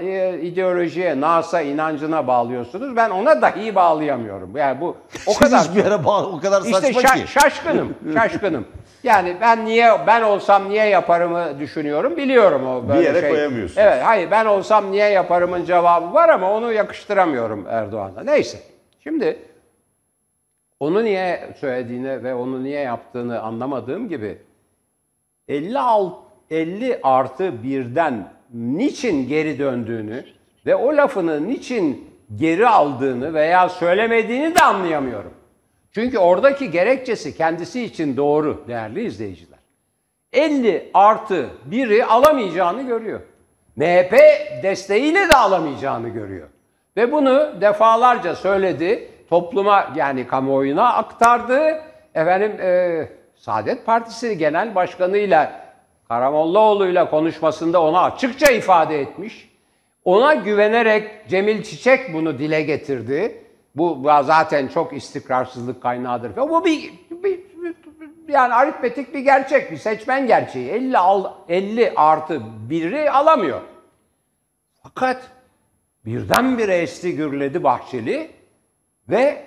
e, e ideolojiye, NASA inancına bağlıyorsunuz. Ben ona dahi bağlayamıyorum. Yani bu o kadar Siz hiçbir yere bağlı, o kadar işte saçma şa- ki. şaşkınım, şaşkınım. <laughs> Yani ben niye ben olsam niye yaparımı düşünüyorum. Biliyorum o böyle Bir yere şey. koyamıyorsun. Evet, hayır ben olsam niye yaparımın cevabı var ama onu yakıştıramıyorum Erdoğan'a. Neyse. Şimdi onu niye söylediğini ve onu niye yaptığını anlamadığım gibi 50 50 artı birden niçin geri döndüğünü ve o lafını niçin geri aldığını veya söylemediğini de anlayamıyorum. Çünkü oradaki gerekçesi kendisi için doğru değerli izleyiciler. 50 artı 1'i alamayacağını görüyor. MHP desteğiyle de alamayacağını görüyor. Ve bunu defalarca söyledi, topluma yani kamuoyuna aktardı. Efendim e, Saadet Partisi Genel Başkanı'yla Karamollaoğlu'yla konuşmasında ona açıkça ifade etmiş. Ona güvenerek Cemil Çiçek bunu dile getirdi. Bu zaten çok istikrarsızlık kaynağıdır. Bu bir, bir, bir yani aritmetik bir gerçek, bir seçmen gerçeği. 50, al, 50 artı 1'i alamıyor. Fakat birdenbire esti gürledi Bahçeli ve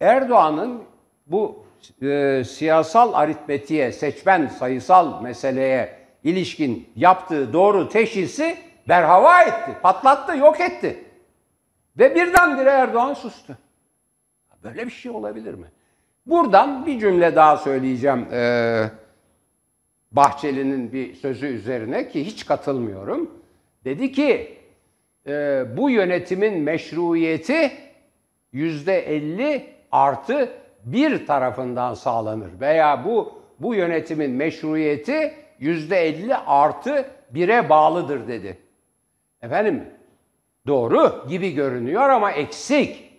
Erdoğan'ın bu e, siyasal aritmetiğe, seçmen sayısal meseleye ilişkin yaptığı doğru teşhisi berhava etti, patlattı, yok etti. Ve birdenbire Erdoğan sustu. Böyle bir şey olabilir mi? Buradan bir cümle daha söyleyeceğim ee, Bahçeli'nin bir sözü üzerine ki hiç katılmıyorum. Dedi ki e, bu yönetimin meşruiyeti yüzde 50 artı bir tarafından sağlanır veya bu bu yönetimin meşruiyeti yüzde 50 artı bire bağlıdır dedi. Efendim doğru gibi görünüyor ama eksik.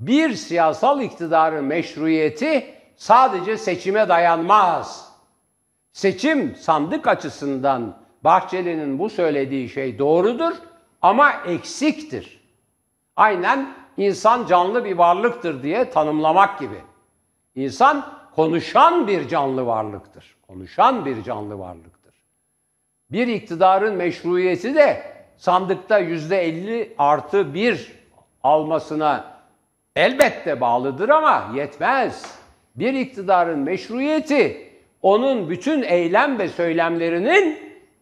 Bir siyasal iktidarın meşruiyeti sadece seçime dayanmaz. Seçim sandık açısından Bahçeli'nin bu söylediği şey doğrudur ama eksiktir. Aynen insan canlı bir varlıktır diye tanımlamak gibi. İnsan konuşan bir canlı varlıktır. Konuşan bir canlı varlıktır. Bir iktidarın meşruiyeti de sandıkta yüzde elli artı bir almasına elbette bağlıdır ama yetmez. Bir iktidarın meşruiyeti onun bütün eylem ve söylemlerinin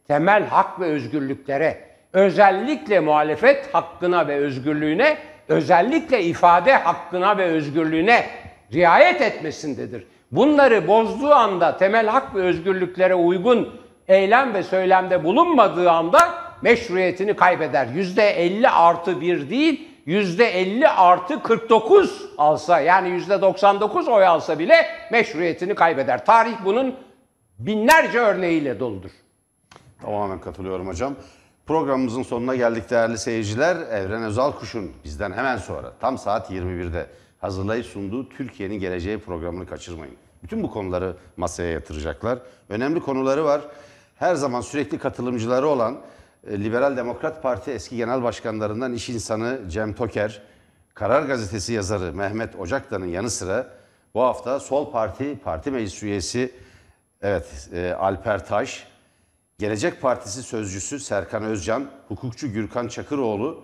temel hak ve özgürlüklere, özellikle muhalefet hakkına ve özgürlüğüne, özellikle ifade hakkına ve özgürlüğüne riayet etmesindedir. Bunları bozduğu anda temel hak ve özgürlüklere uygun eylem ve söylemde bulunmadığı anda meşruiyetini kaybeder. yüzde %50 artı 1 değil, yüzde %50 artı 49 alsa yani yüzde %99 oy alsa bile meşruiyetini
kaybeder. Tarih bunun binlerce örneğiyle doludur. Tamamen katılıyorum hocam. Programımızın sonuna geldik değerli seyirciler. Evren Özal Kuş'un bizden hemen sonra tam saat 21'de hazırlayıp sunduğu Türkiye'nin geleceği programını kaçırmayın. Bütün bu konuları masaya yatıracaklar. Önemli konuları var. Her zaman sürekli katılımcıları olan e, Liberal Demokrat Parti eski genel başkanlarından iş insanı Cem Toker, Karar Gazetesi yazarı Mehmet Ocaktan'ın yanı sıra bu hafta Sol Parti Parti Meclis üyesi evet e, Alper Taş, Gelecek Partisi sözcüsü Serkan Özcan, hukukçu Gürkan Çakıroğlu,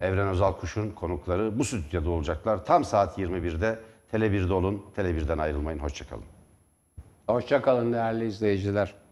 Evren Özal Kuş'un konukları bu stüdyoda olacaklar. Tam saat 21'de Tele1'de olun. Tele1'den ayrılmayın. Hoşçakalın. Hoşçakalın değerli izleyiciler.